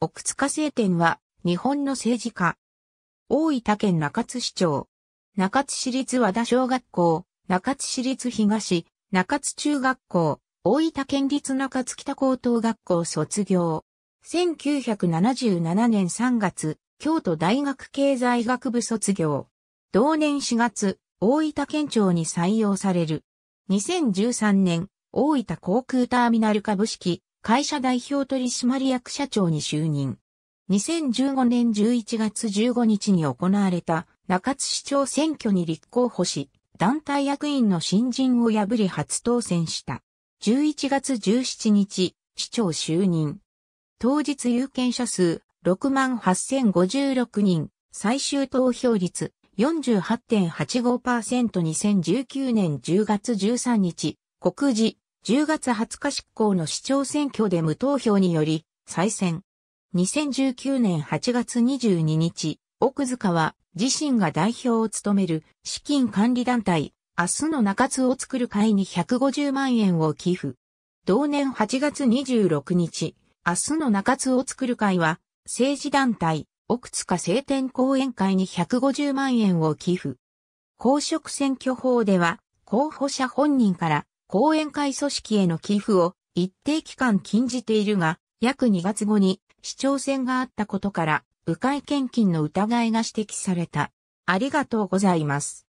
奥塚製店は、日本の政治家。大分県中津市長。中津市立和田小学校、中津市立東、中津中学校、大分県立中津北高等学校卒業。1977年3月、京都大学経済学部卒業。同年4月、大分県庁に採用される。2013年、大分航空ターミナル株式会社代表取締役社長に就任。2015年11月15日に行われた中津市長選挙に立候補し、団体役員の新人を破り初当選した。11月17日、市長就任。当日有権者数68,056人、最終投票率 48.85%2019 年10月13日、告示、10月20日執行の市長選挙で無投票により、再選。2019年8月22日、奥塚は自身が代表を務める資金管理団体、明日の中津を作る会に150万円を寄付。同年8月26日、明日の中津を作る会は、政治団体、奥塚聖天講演会に150万円を寄付。公職選挙法では、候補者本人から講演会組織への寄付を一定期間禁じているが、約2月後に市長選があったことから、迂回献金の疑いが指摘された。ありがとうございます。